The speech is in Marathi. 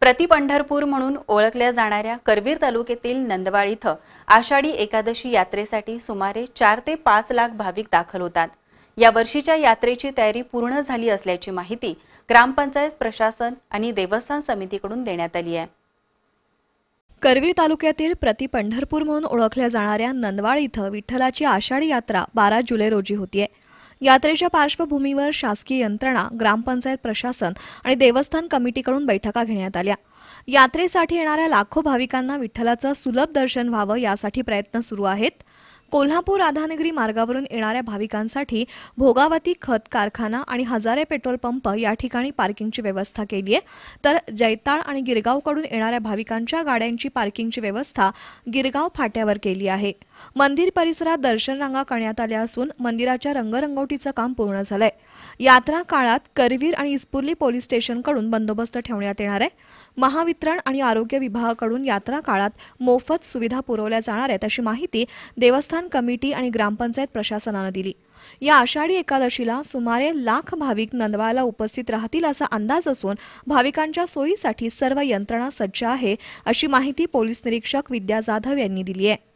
प्रति पंढरपूर म्हणून ओळखल्या जाणाऱ्या करवीर तालुक्यातील नंदवाळ इथं आषाढी एकादशी यात्रेसाठी सुमारे चार ते पाच लाख भाविक दाखल होतात या वर्षीच्या यात्रेची तयारी पूर्ण झाली असल्याची माहिती ग्रामपंचायत प्रशासन आणि देवस्थान समितीकडून देण्यात आली आहे करवीर तालुक्यातील प्रति पंढरपूर म्हणून ओळखल्या जाणाऱ्या नंदवाळ इथं विठ्ठलाची आषाढी यात्रा बारा जुलै रोजी होतीये यात्रेच्या पार्श्वभूमीवर शासकीय यंत्रणा ग्रामपंचायत प्रशासन आणि देवस्थान कमिटीकडून बैठका घेण्यात आल्या यात्रेसाठी येणाऱ्या लाखो भाविकांना विठ्ठलाचं सुलभ दर्शन व्हावं यासाठी प्रयत्न सुरू आहेत कोल्हापूर राधानगरी मार्गावरून येणाऱ्या भाविकांसाठी भोगावती खत कारखाना आणि हजारे पेट्रोल पंप या ठिकाणी पार्किंगची व्यवस्था केली आहे तर जैताळ आणि गिरगावकडून येणाऱ्या भाविकांच्या गाड्यांची पार्किंगची व्यवस्था गिरगाव फाट्यावर केली आहे मंदिर परिसरात दर्शन रांगा करण्यात आल्या असून मंदिराच्या रंगरंगवटीचं काम पूर्ण झालंय यात्रा काळात करवीर आणि इस्पुर्ली पोलीस स्टेशनकडून बंदोबस्त ठेवण्यात येणार आहे महावितरण आणि आरोग्य विभागाकडून यात्रा काळात मोफत सुविधा पुरवल्या जाणार आहेत अशी माहिती देवस्थान कमिटी आणि ग्रामपंचायत प्रशासनानं दिली या आषाढी एकादशीला सुमारे लाख भाविक नंदवाळाला उपस्थित राहतील असा अंदाज असून भाविकांच्या सोयीसाठी सर्व यंत्रणा सज्ज आहे अशी माहिती पोलीस निरीक्षक विद्या जाधव यांनी दिली आहे